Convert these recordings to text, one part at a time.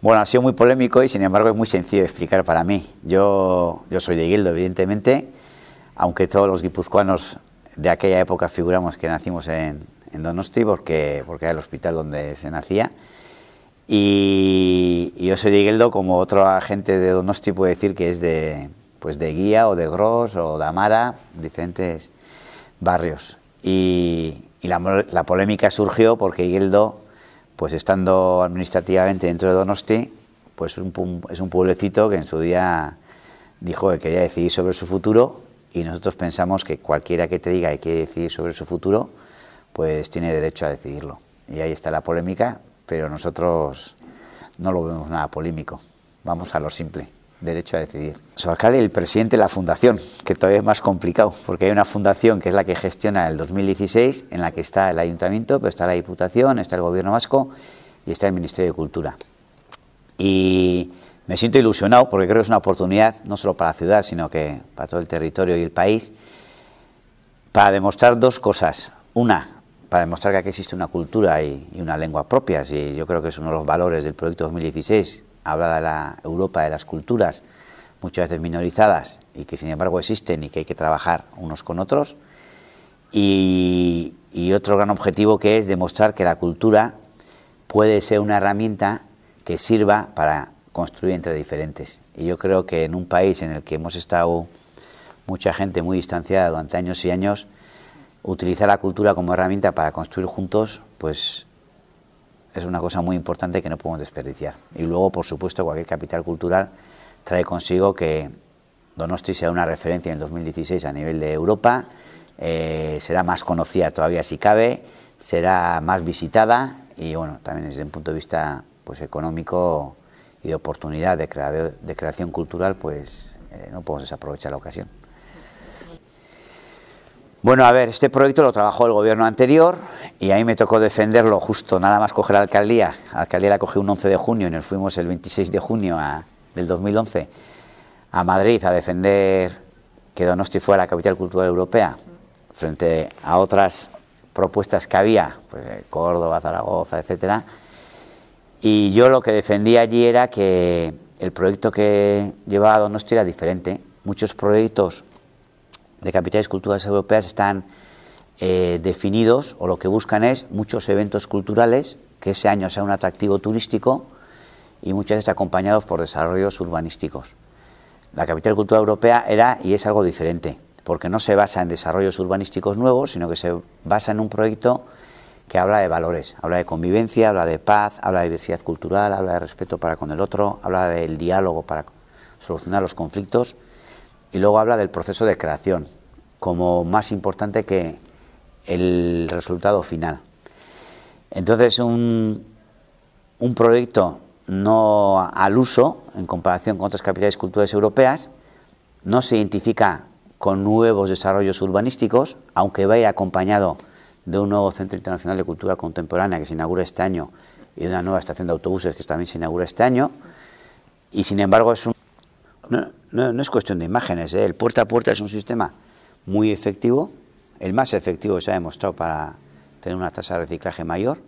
Bueno, ha sido muy polémico y sin embargo es muy sencillo de explicar para mí. Yo, yo soy de Guildo, evidentemente, aunque todos los guipuzcoanos de aquella época figuramos que nacimos en, Donosti, porque, porque era el hospital donde se nacía. Y, yo soy de Guildo, como otro agente de Donosti puede decir que es de, pues de Guía o de Gros o de Amara, diferentes barrios. Y, la, polémica surgió porque Guildo pues estando administrativamente dentro de Donosti, pues es un, es un pueblecito que en su día dijo que quería decidir sobre su futuro y nosotros pensamos que cualquiera que te diga que quiere decidir sobre su futuro, pues tiene derecho a decidirlo. Y ahí está la polémica, pero nosotros no lo vemos nada polémico, vamos a lo simple derecho a decidir. Su alcalde, el presidente de la fundación, que todavía es más complicado, porque hay una fundación que es la que gestiona el 2016, en la que está el ayuntamiento, pero está la diputación, está el gobierno vasco y está el Ministerio de Cultura. Y me siento ilusionado porque creo que es una oportunidad, no solo para la ciudad, sino que para todo el territorio y el país, para demostrar dos cosas. Una, para demostrar que aquí existe una cultura y, y, una lengua propias, y yo creo que es uno de los valores del proyecto 2016, ...hablar de la Europa, de las culturas, muchas veces minorizadas y que sin embargo existen y que hay que trabajar unos con otros. Y, y otro gran objetivo que es demostrar que la cultura puede ser una herramienta que sirva para construir entre diferentes. Y yo creo que en un país en el que hemos estado mucha gente muy distanciada durante años y años, utilizar la cultura como herramienta para construir juntos, pues es una cosa muy importante que no podemos desperdiciar. Y luego, por supuesto, cualquier capital cultural trae consigo que Donosti sea una referencia en 2016 a nivel de Europa, eh, será más conocida todavía si cabe, será más visitada y bueno, también desde un punto de vista pues, económico y de oportunidad de, de creación cultural, pues eh, no podemos desaprovechar la ocasión. Bueno, a ver, este proyecto lo trabajó el gobierno anterior, y ahí me tocó defenderlo justo nada más coger la alcaldía. La alcaldía la cogió un 11 de junio y nos fuimos el 26 de junio del 2011 a Madrid a defender que Donosti fuera la capital cultural europea frente a otras propuestas que había, pues, eh, Córdoba, Zaragoza, etc. Y yo lo que defendí allí era que el proyecto que llevaba Donosti era diferente. Muchos proyectos de capitales culturales europeas están eh, definidos o lo que buscan es muchos eventos culturales que ese año sea un atractivo turístico y muchas veces acompañados por desarrollos urbanísticos. La capital cultural europea era y es algo diferente, porque no se basa en desarrollos urbanísticos nuevos, sino que se basa en un proyecto que habla de valores, habla de convivencia, habla de paz, habla de diversidad cultural, habla de respeto para con el otro, habla del diálogo para solucionar los conflictos y luego habla del proceso de creación como más importante que, el resultado final. Entonces, un, proyecto no al uso, en comparación con otras capitales culturales europeas, no se identifica con nuevos desarrollos urbanísticos, aunque vaya acompañado de un nuevo Centro Internacional de Cultura Contemporánea que se inaugura este año y de una nueva estación de autobuses que también se inaugura este año. Y sin embargo, es no, es cuestión de imágenes, ¿eh? el puerta a puerta es un sistema muy efectivo el más efectivo se ha demostrado para tener una tasa de reciclaje mayor.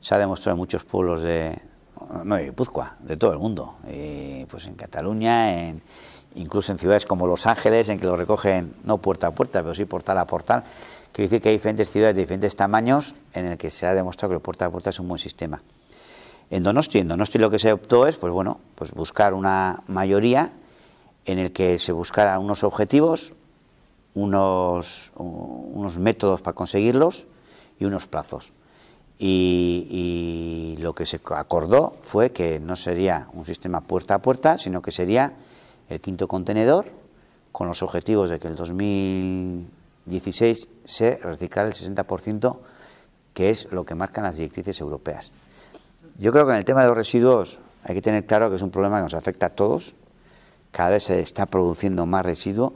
Se ha demostrado en muchos pueblos de, no de de todo el mundo, eh, pues en Cataluña, incluso en ciudades como Los Ángeles, en que lo recogen no puerta a puerta, pero sí portal a portal. Quiero decir que hay diferentes ciudades de diferentes tamaños en el que se ha demostrado que el puerta a puerta es un buen sistema. En Donosti, en Donosti lo que se optó es, pues bueno, pues buscar una mayoría en el que se buscaran unos objetivos, unos, unos métodos para conseguirlos y unos plazos. Y, lo que se acordó fue que no sería un sistema puerta a puerta, sino que sería el quinto contenedor con los objetivos de que el 2016 se reciclara el 60%, que es lo que marcan las directrices europeas. Yo creo que en el tema de los residuos hay que tener claro que es un problema que nos afecta a todos. Cada vez se está produciendo más residuo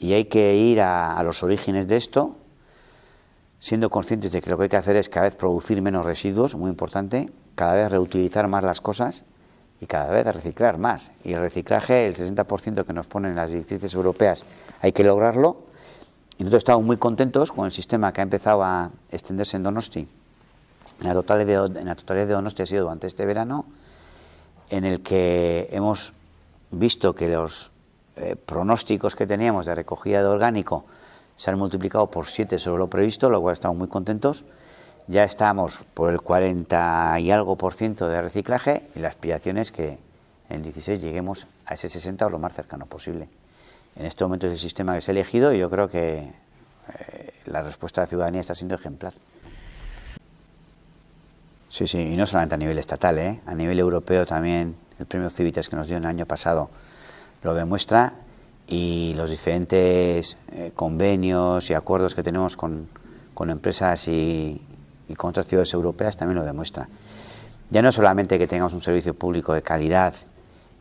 y hay que ir a, los orígenes de esto, siendo conscientes de que lo que hay que hacer es cada vez producir menos residuos, muy importante, cada vez reutilizar más las cosas y cada vez reciclar más. Y el reciclaje, el 60% que nos ponen las directrices europeas, hay que lograrlo. Y nosotros estamos muy contentos con el sistema que ha empezado a extenderse en Donosti. la de, en la totalidad de Donosti ha sido durante este verano, en el que hemos visto que los eh, pronósticos que teníamos de recogida de orgánico se han multiplicado por 7 sobre lo previsto, lo cual estamos muy contentos. Ya estamos por el 40 y algo por ciento de reciclaje y la aspiración es que en 16 lleguemos a ese 60 o lo más cercano posible. En este momento es el sistema que se ha elegido y yo creo que eh, la respuesta de la ciudadanía está siendo ejemplar. Sí, sí, y no solamente a nivel estatal, ¿eh? a nivel europeo también, el premio Civitas que nos dio el año pasado lo demuestra y los diferentes eh, convenios y acuerdos que tenemos con, empresas y, y, con otras ciudades europeas también lo demuestra. Ya no solamente que tengamos un servicio público de calidad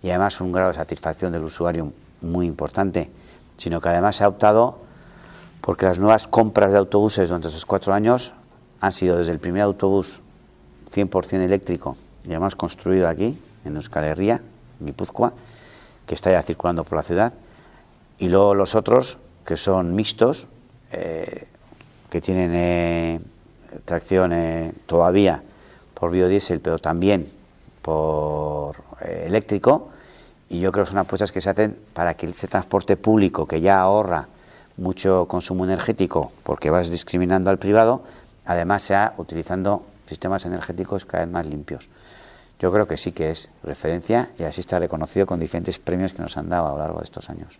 y además un grado de satisfacción del usuario muy importante, sino que además se ha optado porque las nuevas compras de autobuses durante esos cuatro años han sido desde el primer autobús 100% eléctrico y además construido aquí, en Euskal Herria, en Guipúzcoa, que está ya circulando por la ciudad, y luego los otros, que son mixtos, eh, que tienen eh, tracción eh, todavía por biodiesel, pero también por eléctrico, y yo creo que son apuestas que se hacen para que ese transporte público, que ya ahorra mucho consumo energético, porque vas discriminando al privado, además sea utilizando sistemas energéticos cada vez más limpios yo creo que sí que es referencia y así está reconocido con diferentes premios que nos han dado a lo largo de estos años.